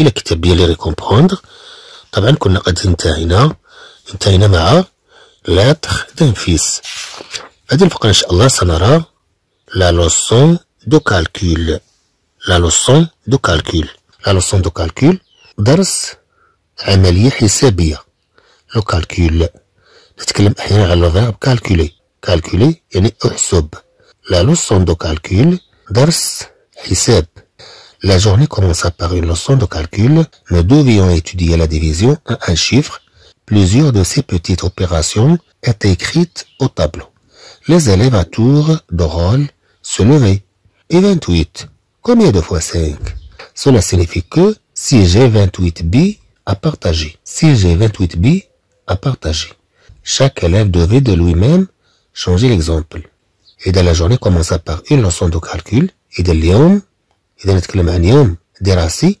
الى كتاب ديالي ريكومبروندر طبعا كنا قد انتهينا انتهينا مع لا تخدم فيس هذه الفقره ان شاء الله سنرى لا لوسون دو كالكول لا لوسون دو كالكول لا لوسون دو كالكول درس عمليه حسابيه لو كالكول نتكلم احيانا على الفيرب كالكولي كالكولي يعني احسب لا لوسون دو كالكول درس حساب La journée commença par une leçon de calcul. Nous devions étudier la division à un chiffre. Plusieurs de ces petites opérations étaient écrites au tableau. Les élèves à tour de rôle se levaient. Et 28. Combien de fois 5 Cela signifie que si j'ai 28 billes à partager, si j'ai 28 billes à partager, chaque élève devait de lui-même changer l'exemple. Et dans la journée commença par une leçon de calcul et de léon il est écrit que le maniem, Deraci,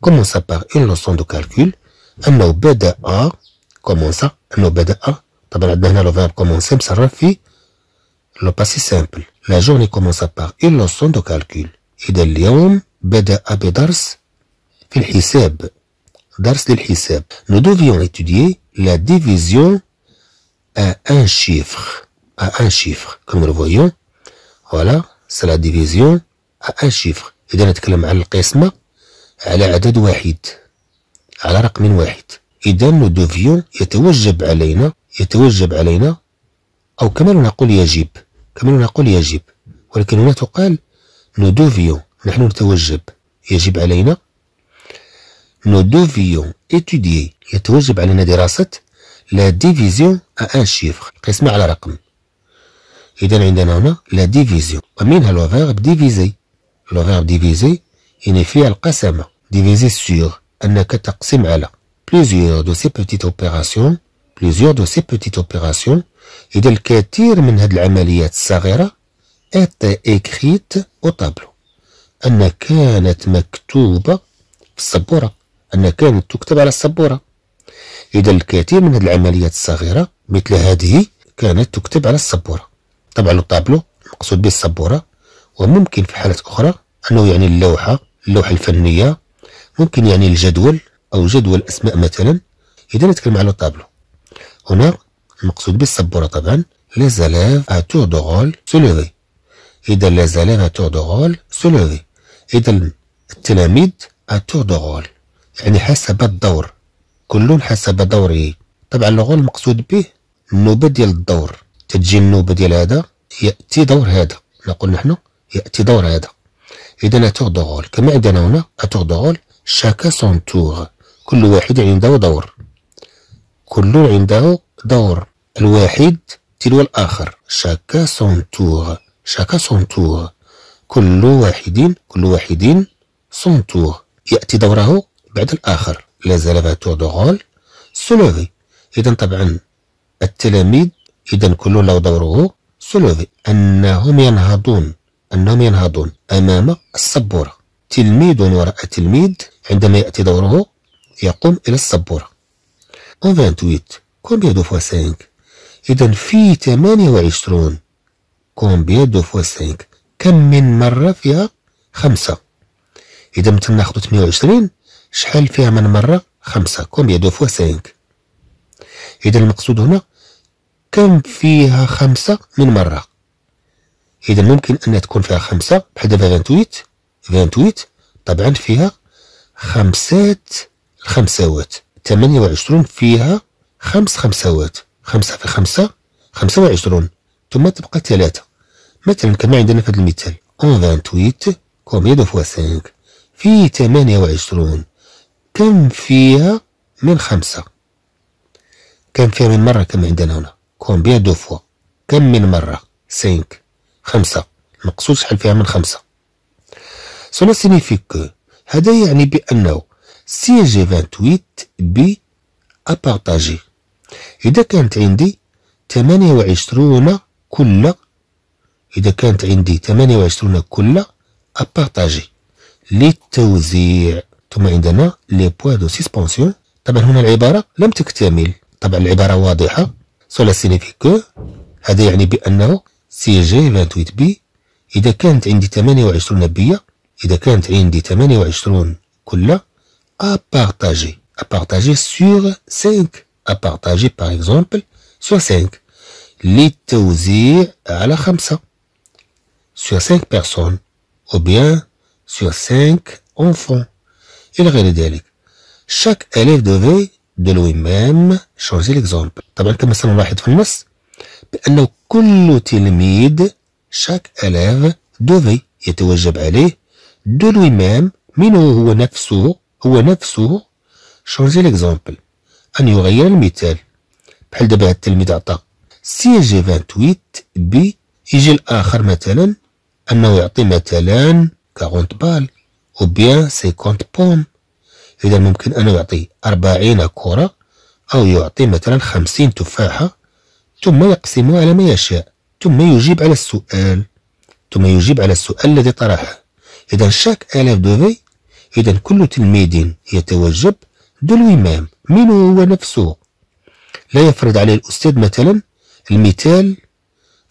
commença par une leçon de calcul. Un mot beda. Comment ça Un mot beda. Le dernier verbe commence, mais ça reflète le passé simple. La journée commença par une leçon de calcul. Et est écrit que le maniem, Deraci, commença par une leçon de calcul. Nous devions étudier la division à un chiffre. À un chiffre. Comme nous le voyons. Voilà, c'est la division à un chiffre. إذا نتكلم عن القسمة على عدد واحد على رقم واحد إذا نو دوفيون يتوجب علينا يتوجب علينا أو كما نقول يجب كما نقول يجب ولكن هنا تقال نو دوفيون نحن نتوجب يجب علينا نو دوفيون étudier يتوجب علينا دراسة لا ديفيزيون أ أن شيفر قسمة على رقم إذا عندنا هنا لا ديفيزيون ومنها لو ديفيزي فيرب ديفيزي يعني فيها القسمة ديفيزي سيغ أنك تقسم على بليزيوغ دو سي بوتيت أوبيراسيون بليزيوغ دو سي بوتيت أوبيراسيون إذا الكثير من هاد العمليات الصغيرة إيت إيكخيت أو طابلو أن كانت مكتوبة في السبورة أن كانت تكتب على السبورة إذا الكثير من هاد العمليات الصغيرة مثل هذه كانت تكتب على السبورة طبعا الطابلو مقصود به السبورة وممكن في حالات أخرى أنه يعني اللوحة اللوحة الفنية ممكن يعني الجدول أو جدول أسماء مثلا إذا نتكلم على طابلو هنا المقصود بالسبورة طبعا les élèves à tour de إذا les élèves à tour de إذا التلاميذ à دوغول يعني حسب الدور كل حسب دوره طبعا الغول المقصود به النوبة ديال الدور تجي النوبة ديال هذا يأتي دور هذا نقول نحن يأتي دور هذا اذا اتور de كما عندنا هنا اتور de شاكا سون تور كل واحد عنده دور كل عنده دور الواحد تلو الآخر شاكا سون تور شاكا سون تور كل واحد كل واحد سون تور يأتي دوره بعد الآخر لازال فاتور دو رول سولوفي إذا طبعا التلاميذ إذا كل له دوره سولوفي أنهم ينهضون أنهم ينهضون أمام السبورة تلميذ وراء تلميذ عندما يأتي دوره يقوم إلى السبورة 28 كومبيا دو فوا 5 إذا في 28 كومبيا دو فوا 5 كم من مرة فيها خمسة إذا مثلا ناخدو 28 شحال فيها من مرة خمسة كومبيا دو فوا 5 إذا المقصود هنا كم فيها خمسة من مرة اذا ممكن ان تكون فيها خمسة بحال دابا 28 28 طبعا فيها خمسات الخمسوات 28 فيها خمس خمسوات خمسة في خمسة 25 ثم تبقى ثلاثة مثلا كما عندنا في هذا المثال اون 28 كومبيان دو فوا 5 في 28 كم فيها من خمسة كم فيها من مرة كما عندنا هنا كومبيان دو فوا كم من مرة 5 خمسة مقصود شحال فيها من خمسة سولا سينيفيك كو هذا يعني بأنه سي جي فانتويت بي أبارتاجي إذا كانت عندي وعشرون كل إذا كانت عندي وعشرون كل أبارتاجي للتوزيع ثم عندنا لي بوان دو سيسبونسيون طبعا هنا العبارة لم تكتمل طبعا العبارة واضحة سولا سينيفي كو هذا يعني بأنه سي جي 28 بي اذا كانت عندي 28 نبيه اذا كانت عندي 28 كلها ابارطاجي ابارطاجي سور 5 ابارطاجي باغ اكزومبل سور 5 للتوزيع على خمسة سور 5 بيرسون او بيان سور 5 أونفون الى غير ذلك شاك اليف دو في دو لوي ميم شونجي ليكزومبل طبعا كما سنلاحظ في النص بانه كل تلميذ شاك ألاف دوفي يتوجب عليه دو لوي ميم من هو نفسه هو نفسه شورجي ليكزومبل أن يغير المثال بحال دابا هاد التلميذ عطى سي جي 28 بي يجي الآخر مثلا أنه يعطي مثلا 40 بال أو بيان 50 بوم إذا ممكن أنه يعطي 40 كرة أو يعطي مثلا 50 تفاحة ثم يقسم على ما يشاء ثم يجيب على السؤال ثم يجيب على السؤال الذي طرحه إذا شاك ألاف دوفي إذا كل تلميذ يتوجب دو المام من هو نفسه لا يفرض عليه الأستاذ مثلا المثال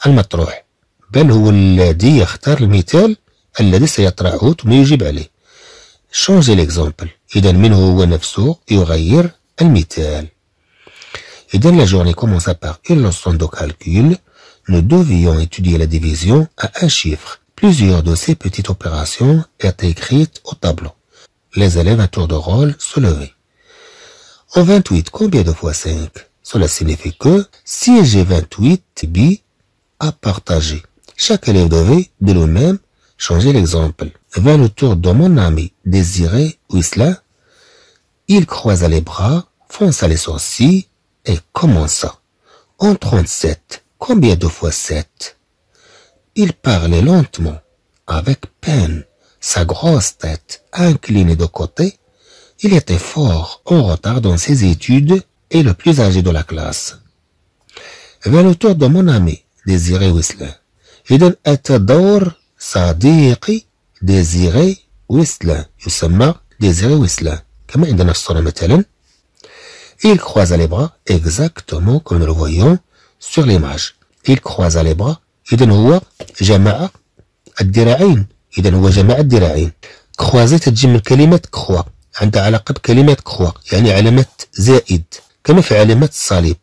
المطروح بل هو الذي يختار المثال الذي سيطرحه ثم يجيب عليه شونجي ليكزومبل إذا من هو نفسه يغير المثال Et dans la journée commença par une leçon de calcul, nous devions étudier la division à un chiffre. Plusieurs de ces petites opérations étaient écrites au tableau. Les élèves à tour de rôle se levaient. En 28, combien de fois 5 Cela signifie que si j'ai 28 billes à partager, chaque élève devait, de lui-même, changer l'exemple. Vers le tour de mon ami Désiré cela il croisa les bras, fonça les sourcils et comment ça En 37, combien de fois 7 Il parlait lentement, avec peine, sa grosse tête inclinée de côté. Il était fort en retard dans ses études et le plus âgé de la classe. Vers le de mon ami, Désiré Whistler. et Dor صديقي Désiré ويسلا يسمى désiré ويسلا كما عندنا في الصورة dit ?» Il croisa les bras exactement comme nous le voyons sur l'image. Il croisa les bras. إذا هو جمع الذراعين. إذا هو جمع الذراعين. كخوازي تجي من كلمة كخوا عندها علاقة بكلمة كخوا يعني علامة زائد كما في علامة الصليب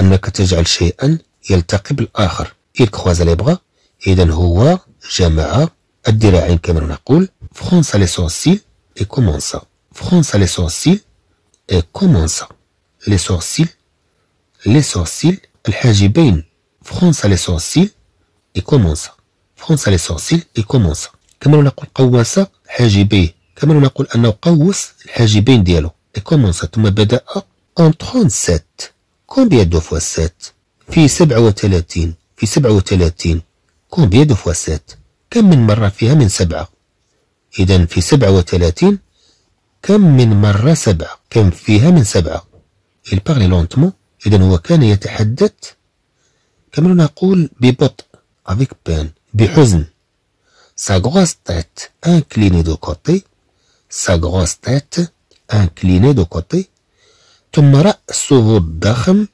أنك تجعل شيئا يلتقي بالآخر إل كخوازا لي بغا إذا هو جمع الذراعين كما نقول فرونسا لي سورسيل إي كومونسا فرونسا لي سورسيل إي كومونسا لي سورسيل لي سورسيل الحاجبين فخونص لي سورسيل اي كومونسا فخونص لي سورسيل اي كومونسا كما نقول قوس حاجبيه كما نقول انه قوس الحاجبين ديالو اي كومونسا ثم بدا ان 37 كومبيا دو فوا 7 في 37 في 37 كومبيا دو فوا 7 كم من مرة فيها من سبعة إذا في 37 كم من مرة سبعة كم فيها من سبعة il parlait lentement إذا هو كان يتحدث كما نقول ببطء avec peine بحزن sa grosse tête inclinée de côté sa grosse tête inclinée de côté ثم رأسه الضخم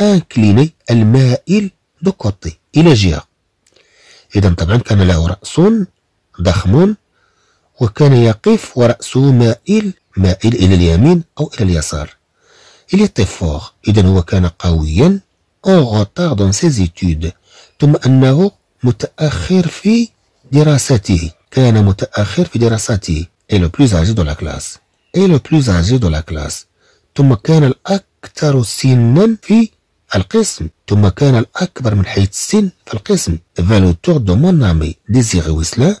انكليني المائل دو كوتي الى جهه اذا طبعا كان له راس ضخم وكان يقف وراسه مائل مائل الى اليمين او الى اليسار Il était fort إذا هو كان قويا او retard دون ses études ثم أنه متأخر في دراسته كان متأخر في دراسته اي لو plus âgé de la classe et le plus âgé de la classe ثم كان الأكثر سنا في القسم ثم كان الأكبر من حيث السن في القسم فالوتور دو مون امي ديزيغي ويسلا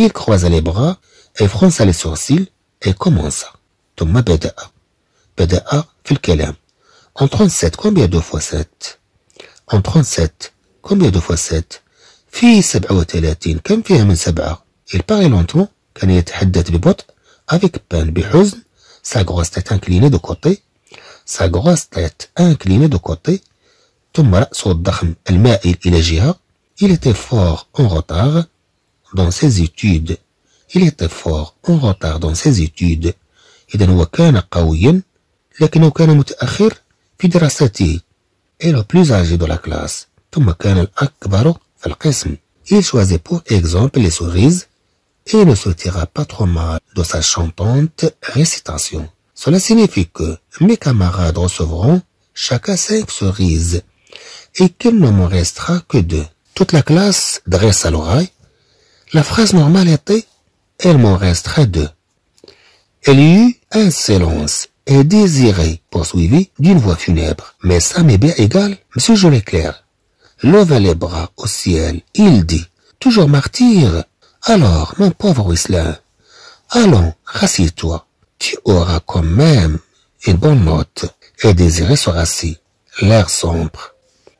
اي croisa لي بغا اي fronça لي سورسيل اي كومونسا ثم بدأ بدأ في الكلام En 37, combien de fois 7 En 37, combien de fois 7 في 37 كم فيها من 7 Il parlait lentement كان يتحدث ببطء avec peine بحزن sa grosse tête inclinée de côté sa grosse tête inclinée de côté ثم رأسه الضخم المائل إلى جهة il était fort en retard dans ses études il était fort en retard dans ses études إذا هو كان قويا لكنه كان متأخر في دراسته plus âgé de la classe il choisit pour exemple les cerises et ne se pas trop mal de sa chantante récitation. Cela signifie que mes camarades recevront chacun cinq cerises et qu'il ne m'en restera que deux. Toute la classe dresse à l'oreille. La phrase normale était « elle m'en restera deux ». Elle y eut un silence est désiré, poursuivi d'une voix funèbre. Mais ça m'est bien égal, monsieur l'éclaire Leva les bras au ciel, il dit, toujours martyr. Alors, mon pauvre Whistler, allons, rassis-toi. Tu auras quand même une bonne note. Et Désiré se rassit, l'air sombre.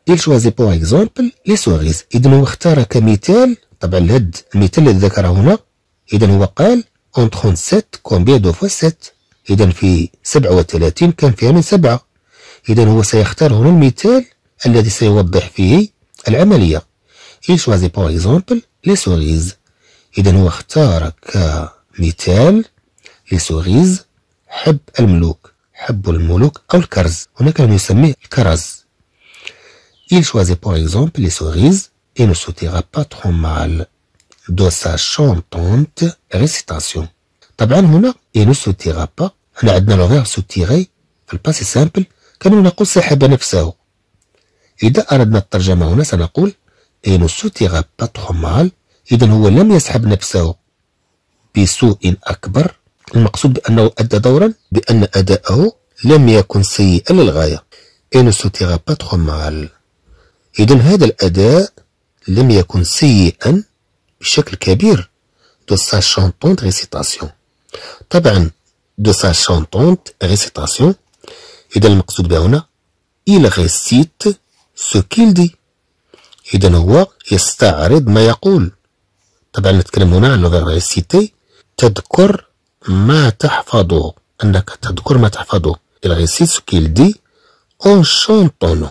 Il choisit par exemple les cerises. إذا هو اختار Tabaled, طبعا الهد المثال اللي ذكره en 37 combien de fois 7 إذا في سبعة 37 كان فيها من سبعة إذا هو سيختار هنا المثال الذي سيوضح فيه العملية إيش وازي باغ إكزومبل لي سوغيز إذا هو اختار كمثال لي سوغيز حب الملوك حب الملوك أو الكرز هناك من يسميه الكرز Il choisit par exemple les cerises et ne se tira pas trop mal de sa chantante récitation. طبعا هنا il ne se tira pas احنا عندنا الفيرس تيغي في الباسي سامبل كما نقول سحب نفسه إذا أردنا الترجمة هنا سنقول با تخو مال إذا هو لم يسحب نفسه بسوء أكبر المقصود بأنه أدى دورا بأن أداءه لم يكن سيئا للغاية با تخو مال إذا هذا الأداء لم يكن سيئا بشكل كبير دو سا شونطون طبعا دو سا شانطونت ريسيتاسيون إذا المقصود بها هنا إل ريسيت سو كيل دي إذا هو يستعرض ما يقول طبعا نتكلم هنا عن ريسيتي تذكر ما تحفظه أنك تذكر ما تحفظه إل ريسيت سو كيل دي أون شانطونو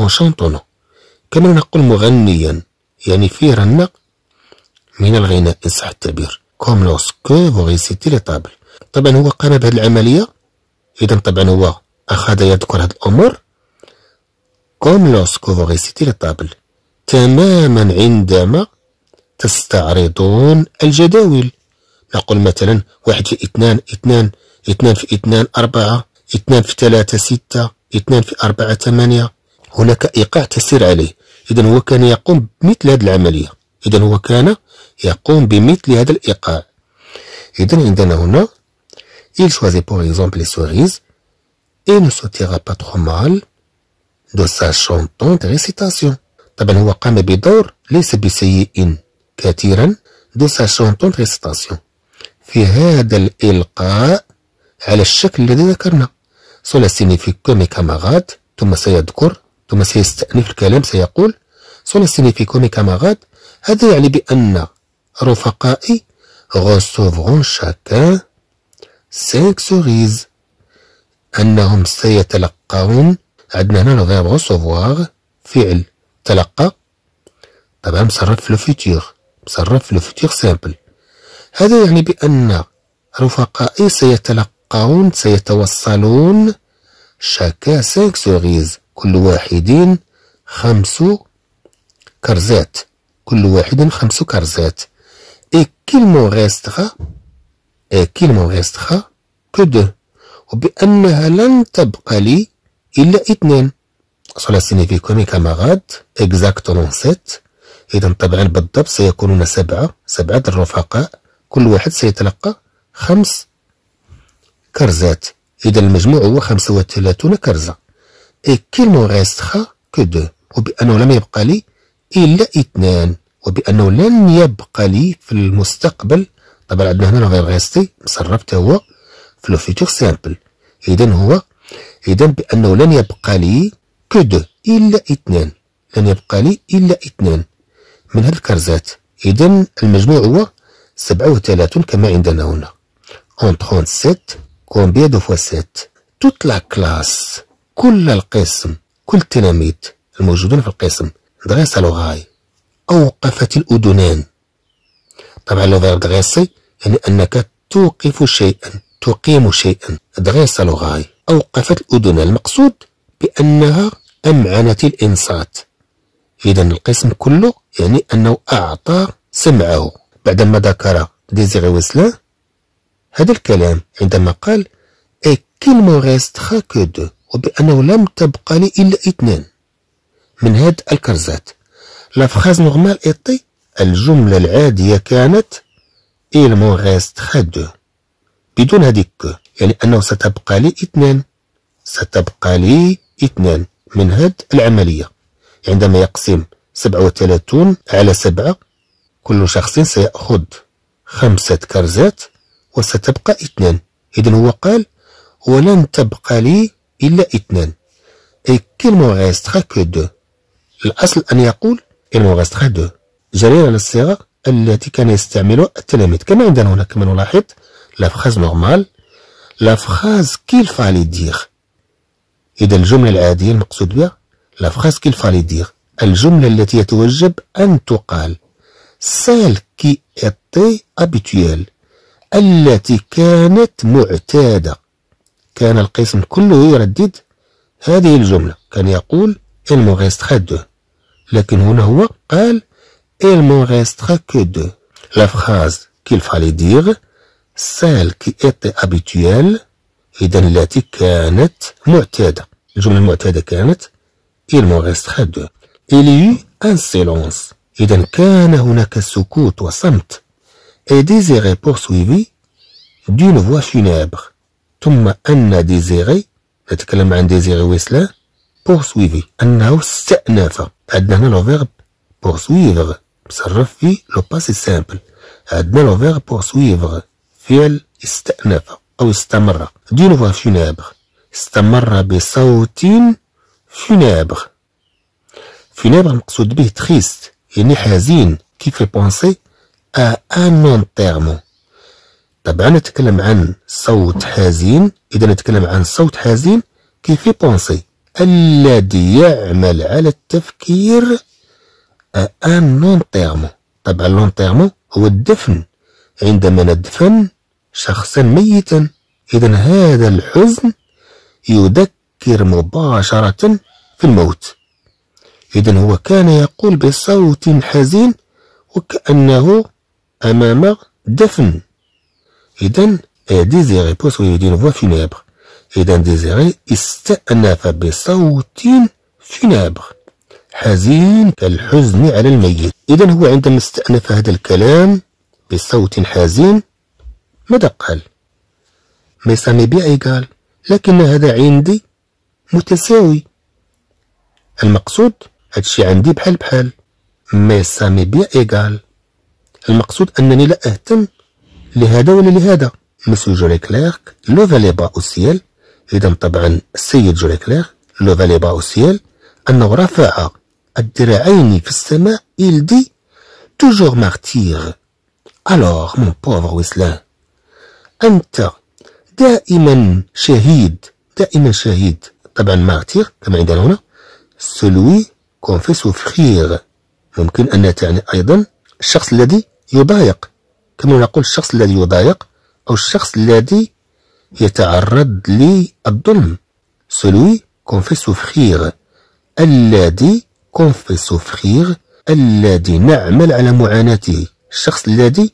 أون شانطونو كما نقول مغنيا يعني فيه رنة من الغناء إن صح التعبير كوم لوسكو فو ريسيتي لي طابل طبعا هو قام بهذه العمليه اذا طبعا هو اخذ يذكر هذه الامور كوم لوسكو فوغيسيتي لطابل تماما عندما تستعرضون الجداول نقول مثلا واحد في اثنان اثنان اثنان في اثنان أربعة اثنان في ثلاثة ستة اثنان في أربعة ثمانية هناك إيقاع تسير عليه إذا هو كان يقوم بمثل هذه العملية إذا هو كان يقوم بمثل هذا الإيقاع إذا عندنا هنا Il choisit par exemple les cerises et ne se tira pas trop mal de sa chantante récitation. طبعا هو قام بدور ليس بسيء كثيرا دو سا شونطون ريسيتاسيون في هذا الإلقاء على الشكل الذي ذكرنا سولا سينيفي كومي كامغات ثم سيذكر ثم سيستأنف الكلام سيقول سولا سينيفي كومي كامغات هذا يعني بأن رفقائي غوسوفرون شاكان سيلك سوغيز أنهم سيتلقون عندنا هنا لو فيرب غوسوفوار فعل تلقى طبعا مصرف لو فيتيغ مصرف لو فيتيغ سامبل هذا يعني بأن رفقائي سيتلقون سيتوصلون شاكا سانك سوغيز كل واحدين خمس كرزات كل واحد خمس كرزات إي كيل مو غيستغا آه، كلمة ويستخا دو وبأنها لن تبقى لي إلا اثنين سولا سينيفي que mes camarades, exactement إذا طبعا بالضبط سيكونون سبعة سبعة الرفقاء كل واحد سيتلقى خمس كرزات إذا المجموع هو وثلاثون كرزة إي كيل مون غيستخا كو دو وبأنه لم يبقى لي إلا اثنان وبأنه لن يبقى لي في المستقبل طبعا عندنا هنا غير غيستي مسرب تا هو في لو فيتور سامبل اذا هو اذا بانه لن يبقى لي كو دو الا اثنان لن يبقى لي الا اثنان من هاد الكرزات اذا المجموع هو 37 كما عندنا هنا اون 37 كومبيا دو فوا 7 توت لا كلاس كل القسم كل التلاميذ الموجودون في القسم درس لغاي اوقفت الاذنان طبعا لو فيرب غيصي يعني أنك توقف شيئا تقيم شيئا دغيصة لغاي أوقفت الأذن المقصود بأنها أمعنت الإنصات إذا القسم كله يعني أنه أعطى سمعه بعدما ذكر ديزيغي ويسلان هذا الكلام عندما قال اي كيل مو وبأنه لم تبقى لي إلا اثنان من هاد الكرزات لا فخاز نورمال ايطي الجملة العادية كانت il m'en restera deux بدون هذيك كو يعني أنه ستبقى لي اثنان ستبقى لي اثنان من هاد العملية عندما يقسم سبعة وثلاثون على سبعة كل شخص سيأخذ خمسة كرزات وستبقى اثنان إذا هو قال ولن تبقى لي إلا اثنان أي كيل مون غيستخا كو دو الأصل أن يقول كيل مون غيستخا دو جرير على الصيغة التي كان يستعملها التلاميذ كما عندنا هنا كما نلاحظ لا نورمال لا كيل فالي دير إذا الجملة العادية المقصود بها لا كيل فالي دير الجملة التي يتوجب أن تقال سال كي إتي أبيتيال التي كانت معتادة كان القسم كله يردد هذه الجملة كان يقول المغيست لكن هنا هو قال et il n'en restera que deux. La phrase qu'il fallait dire, celle qui était habituelle, et إذا التي كانت معتادة الجملة المعتادة كانت il m'en restera deux il y eut un silence إذا كان هناك سكوت وصمت et Désiré poursuivit d'une voix funèbre ثم désiré, ديزيري نتكلم عن désiré ويسلا poursuivit أنه استأنف عندنا هنا le verbe poursuivre في لو باسي سامبل عندنا لو فيغ بورسويفغ فعل استأنف أو استمر دي لو فيغ استمر بصوت فينابغ فينابغ المقصود به تخيست يعني حزين كيف بونسي ا انونتيرمون طبعا نتكلم عن صوت حزين اذا نتكلم عن صوت حزين كيف بونسي الذي يعمل على التفكير ان لونتيرمون طبعا لونتيرمون هو الدفن عندما ندفن شخصا ميتا اذا هذا الحزن يذكر مباشره في الموت اذا هو كان يقول بصوت حزين وكانه امام دفن اذا ديزيري بوسوي دون فوا فينيبر اذا ديزيري استانف بصوت فينيبر حزين كالحزن على الميت إذا هو عندما استأنف هذا الكلام بصوت حزين ماذا قال؟ ما يسمي بأي قال لكن هذا عندي متساوي المقصود هادشي عندي بحال بحال ما يسمي بأي قال المقصود أنني لا أهتم لهذا ولا لهذا مسيو جوري كليرك لو فالي با او سيال إذا طبعا السيد جوري كليرك لو فالي با او سيال أنه رفع الدرعين في السماء, il dit toujours martyr. Alors, mon pauvre Wesley, أنت دائما شهيد دائما شهيد طبعا مارتير كما عندنا هنا سلوي كون في سوفخير ممكن أن تعني أيضا الشخص الذي يضايق كما نقول الشخص الذي يضايق أو الشخص الذي يتعرض للظلم سلوي كون في سوفخير الذي كونفي سوفخير الذي نعمل على معاناته الشخص الذي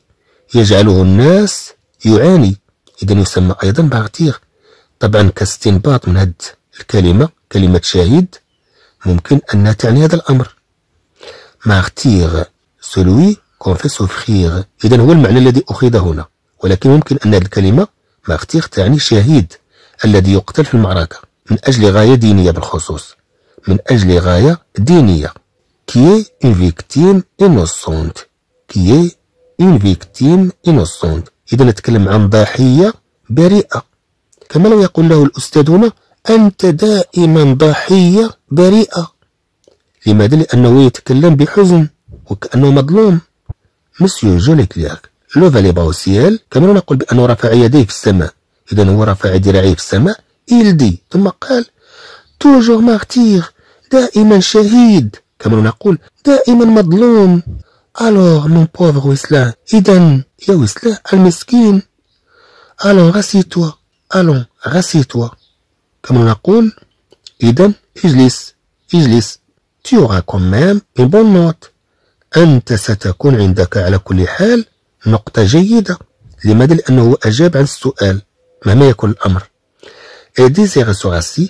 يجعله الناس يعاني إذا يسمى أيضا بارتير طبعا كاستنباط من هاد الكلمة كلمة شهيد ممكن أنها تعني هذا الأمر مارتير سلوي كون سوفخير إذا هو المعنى الذي أخذ هنا ولكن ممكن أن هذه الكلمة مارتير تعني شهيد الذي يقتل في المعركة من أجل غاية دينية بالخصوص من أجل غاية دينية كي اون فيكتيم انوسونت كي اون فيكتيم انوسونت إذا نتكلم عن ضحية بريئة كما لو يقول له الاستاذ هنا أنت دائما ضحية بريئة لماذا؟ لأنه يتكلم بحزن وكأنه مظلوم مسيو جوني كليرك لو فالي باو سيال كما نقول بأنه رفع يديه في السماء إذا هو رفع ذراعيه في السماء إلدي ثم قال توجور مارتير دائما شهيد كما نقول دائما مظلوم الوغ مون بوفغ ويسلان اذا يا ويسلان المسكين الون الو الون توا كما نقول اذا اجلس اجلس تي auras كون ميم اون بون نوت أنت ستكون عندك على كل حال نقطة جيدة لماذا؟ لأنه أجاب عن السؤال مهما يكون الأمر. اي désirer sera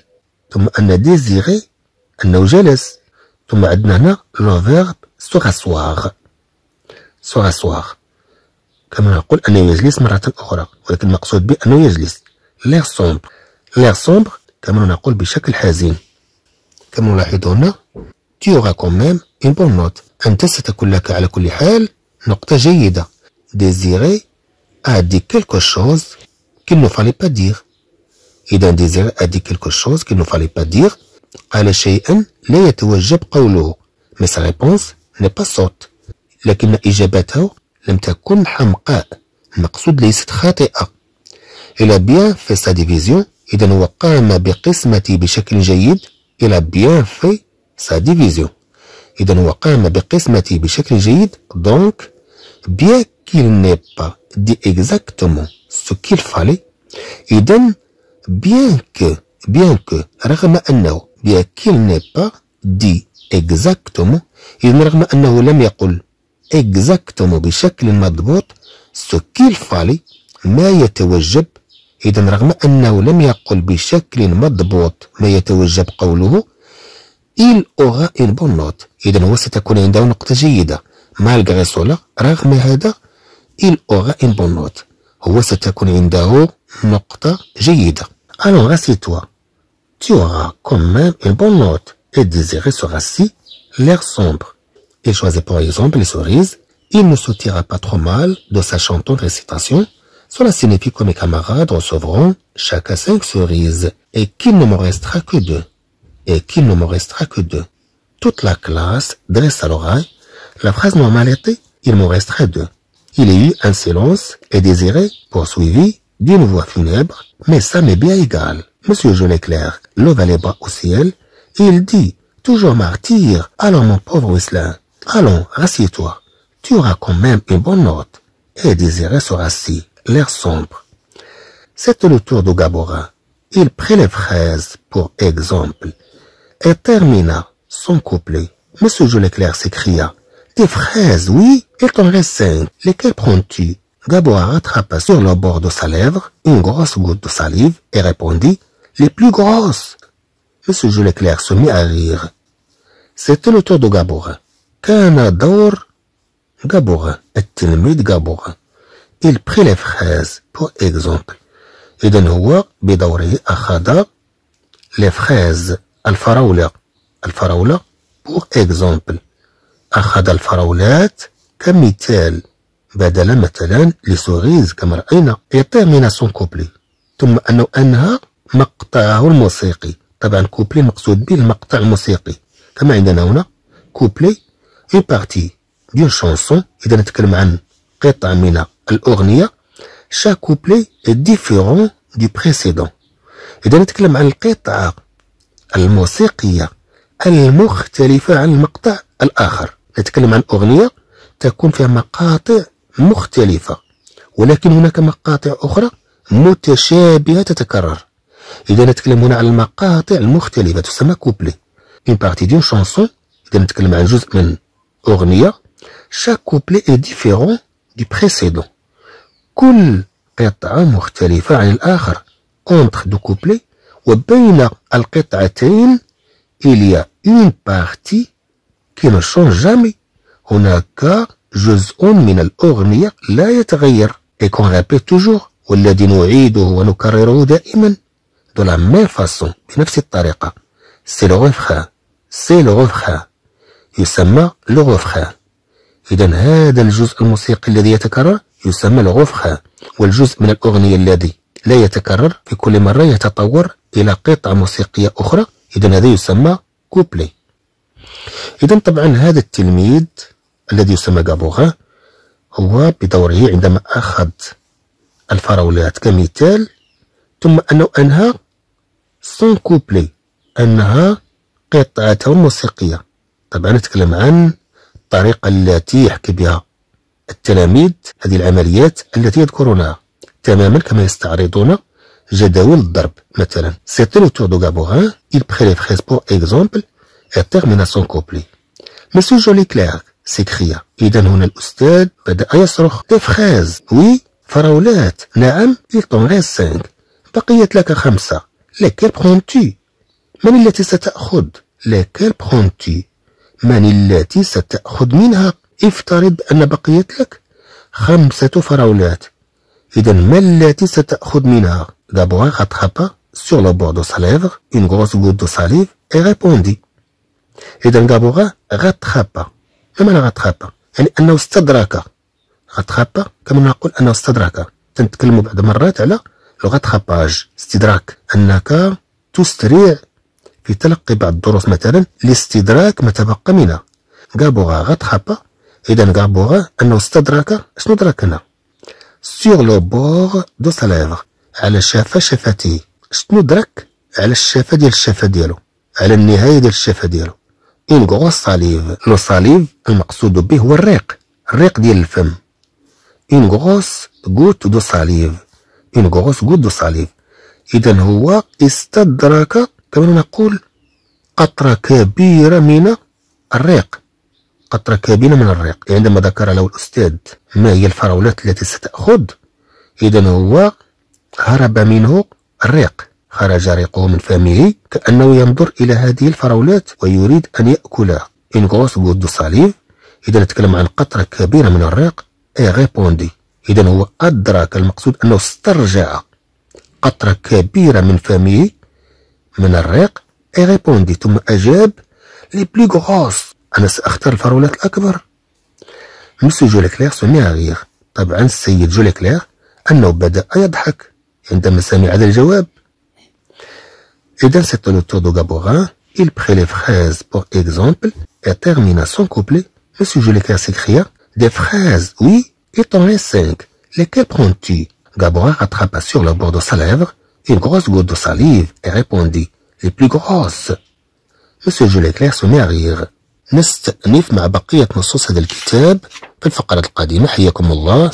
ثم أن ديزيغي انه جلس ثم عندنا هنا لو فيرب سوغ سوار كما نقول انه يجلس مره اخرى ولكن المقصود به انه يجلس لير سومبر لير سومبر كما نقول بشكل حزين كما نلاحظ هنا تيوغا ميم اون بون نوت انت ستكون لك على كل حال نقطه جيده ديزيري a dit quelque chose qu'il ne fallait pas dire. Il a désiré a dit quelque chose qu'il ne قال شيئا لا يتوجب قوله mais ريبونس réponse n'est pas لكن إجابته لم تكن حمقاء المقصود ليست خاطئة إلى بيان في سا ديفيزيون إذا هو قام بقسمتي بشكل جيد إلى بيان في سا ديفيزيون إذا هو قام بقسمتي بشكل جيد دونك بيان كيل نيبا دي إكزاكتومون سو ce qu'il إذا بيان كو بيان كو رغم أنه ديال با دي اكزاكتومون إذن رغم أنه لم يقل اكزاكتومون بشكل مضبوط سو كيل فالي ما يتوجب إذن رغم أنه لم يقل بشكل مضبوط ما يتوجب قوله إل أوغا إن بون نوت إذن هو ستكون عنده نقطة جيدة مالغري سولا رغم هذا إل أوغا إن بون نوت هو ستكون عنده نقطة جيدة ألو غاسي توا tu auras quand même une bonne note. Et Désiré sera si l'air sombre. Et choisit par exemple les cerises. Il ne sortira pas trop mal de sa chantante récitation. Cela signifie que mes camarades recevront chacun cinq cerises et qu'il ne me restera que deux. Et qu'il ne me restera que deux. Toute la classe dresse à l'oreille. La phrase normale était « il me restera deux ». Il y eut un silence et Désiré poursuivi d'une voix funèbre « mais ça m'est bien égal ». Monsieur Leclerc leva les bras au ciel il dit, toujours martyr, alors mon pauvre Wislin, allons, assieds-toi. Tu auras quand même une bonne note. Et Désiré se rassit, l'air sombre. C'était le tour de Gabora. Il prit les fraises, pour exemple, et termina son couplet. Monsieur Leclerc s'écria, des fraises, oui, et ton reste cinq. Lesquelles prends-tu? Gabora attrapa sur le bord de sa lèvre une grosse goutte de salive et répondit, les plus grosses. Et ce jeu l'éclair se mit à rire. C'était le tour de Gabour. كان دور جابوغ التلميذ جابوغ il prit les fraises pour exemple إذا هو بدوره أخذ les fraises الفراولة الفراولة pour exemple أخذ الفراولات كمثال بدل مثلا لسوريز كما رأينا يطير من سون كوبلي ثم أنه انهى مقطعه الموسيقي طبعا كوبلي مقصود به المقطع الموسيقي كما عندنا هنا كوبلي اي بارتي دون شونسون اذا نتكلم عن قطع من الاغنيه شاك كوبلي ديفيرون دي بريسيدون اذا نتكلم عن القطعه الموسيقيه المختلفه عن المقطع الاخر نتكلم عن اغنيه تكون فيها مقاطع مختلفه ولكن هناك مقاطع اخرى متشابهه تتكرر إذا نتكلم هنا على المقاطع المختلفة تسمى كوبلي إن بارتي دون شانسون إذا نتكلم عن جزء من أغنية شاك كوبلي اي ديفيرون دي بريسيدون كل قطعة مختلفة عن الآخر اونتر دو كوبلي وبين القطعتين إليا اون بارتي كي نشون جامي هناك جزء من الأغنية لا يتغير إي كون رابيت توجور والذي نعيده ونكرره دائما de la même façon بنفس الطريقة سي لو غوفخان سي لو غوفخان يسمى لو غوفخان إذا هذا الجزء الموسيقي الذي يتكرر يسمى لو غوفخان والجزء من الأغنية الذي لا يتكرر في كل مرة يتطور إلى قطعة موسيقية أخرى إذا هذا يسمى كوبلي إذا طبعا هذا التلميذ الذي يسمى جابوغا هو بدوره عندما أخذ الفراولات كمثال ثم أنه أنهى سون كوبلي أنها قطعة موسيقية طبعا نتكلم عن الطريقة التي يحكي بها التلاميذ هذه العمليات التي يذكرونها تماما كما يستعرضون جداول الضرب مثلا سيتي لو تور دو غابوغا il prélèverait pour exemple un terme à son couple Monsieur Joli Claire إذا هنا الأستاذ بدأ يصرخ دي فريز وي فراولات نعم il t'en reste سانك بقيت لك خمسة لكال بخونتي من التي ستأخذ لكال بخونتي من التي ستأخذ منها افترض أن بقيت لك خمسة فراولات إذا ما التي ستأخذ منها دابوا غتخبا سور لو دو ساليفغ اون غروس غوت دو ساليف إي غيبوندي إذا دابوا غتخبا ما معنى غتخبا يعني أنه استدرك غتخبا كما نقول أنه استدرك تنتكلمو بعد مرات على لغة خباج استدراك أنك تسرع في تلقي بعض الدروس مثلا لاستدراك ما تبقى منها غابوغا غاتخابا إذا غابوغا أنه استدرك شنو دراك هنا سيغ لو بوغ دو ساليفغ على شافة شفتيه شنو درك على الشافة ديال الشافة ديالو على النهاية ديال الشافة ديالو إن غوا صاليف لو صاليف المقصود به هو الريق الريق ديال الفم إن غوس غوت دو صاليف الجرس قدس صليب إذا هو استدرك كما نقول قطرة كبيرة من الريق قطرة كبيرة من الريق يعني عندما ذكر له الأستاذ ما هي الفراولات التي ستأخذ إذا هو هرب منه الريق خرج ريقه من فمه كأنه ينظر إلى هذه الفراولات ويريد أن يأكلها إنغوس بود صليب إذا نتكلم عن قطرة كبيرة من الريق اي غيبوندي إذا هو أدرك المقصود أنه استرجع قطرة كبيرة من فمه من الريق اي ريبوندي ثم أجاب لي بلي غروس أنا سأختار الفرولات الأكبر مسيو جوليكلير سمع غير طبعا السيد كلير أنه بدأ يضحك عندما سمع هذا الجواب إذا سيت لو تور دو بخي Il prit les fraises إي exemple et termina son couplet. Monsieur Jolicoeur s'écria Des fraises, oui, Étant les 5, lesquels prends-tu Gabora attrapa sur le bord de sa lèvre une grosse goutte de salive et répondit Les plus grosses M. Jules eclair se met à rire. نستأنف مع بقية نصوص هذا الكتاب في الفقرة القادمة حياكم الله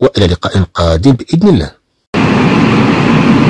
وإلى لقاء قادم بإذن الله